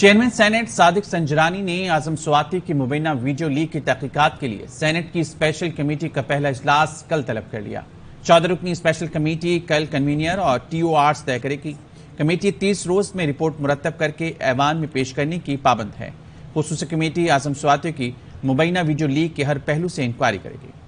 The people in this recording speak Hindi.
चेयरमैन सेनेट सादिक संजरानी ने आजम स्वाति की मुबैना वीडियो लीक की तहकीकत के लिए सेनेट की स्पेशल कमेटी का पहला इजलास कल तलब कर लिया चौदह रुकनी स्पेशल कमेटी कल कन्वीनियर और टी ओ आर तय करेगी कमेटी तीस रोज में रिपोर्ट मुरतब करके ऐवान में पेश करने की पाबंद है खसूस कमेटी आजम स्वाति की मुबैना वीडियो लीक के हर पहलू से इंक्वायरी करेगी